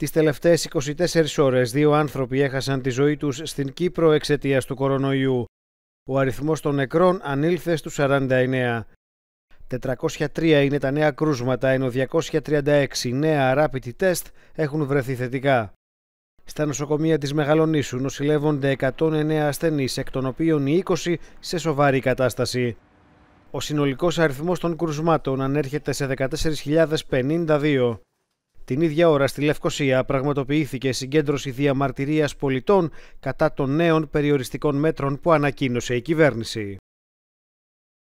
Τις τελευταίες 24 ώρες, δύο άνθρωποι έχασαν τη ζωή τους στην Κύπρο εξαιτίας του κορονοϊού. Ο αριθμός των νεκρών ανήλθε στους 49. 403 είναι τα νέα κρούσματα, ενώ 236 νέα rapid test έχουν βρεθεί θετικά. Στα νοσοκομεία της Μεγαλονίσου νοσηλεύονται 109 ασθενείς, εκ των οποίων 20 σε σοβαρή κατάσταση. Ο συνολικός αριθμός των κρουσμάτων ανέρχεται σε 14.052. Την ίδια ώρα στη Λευκοσία πραγματοποιήθηκε συγκέντρωση διαμαρτυρίας πολιτών κατά των νέων περιοριστικών μέτρων που ανακοίνωσε η κυβέρνηση.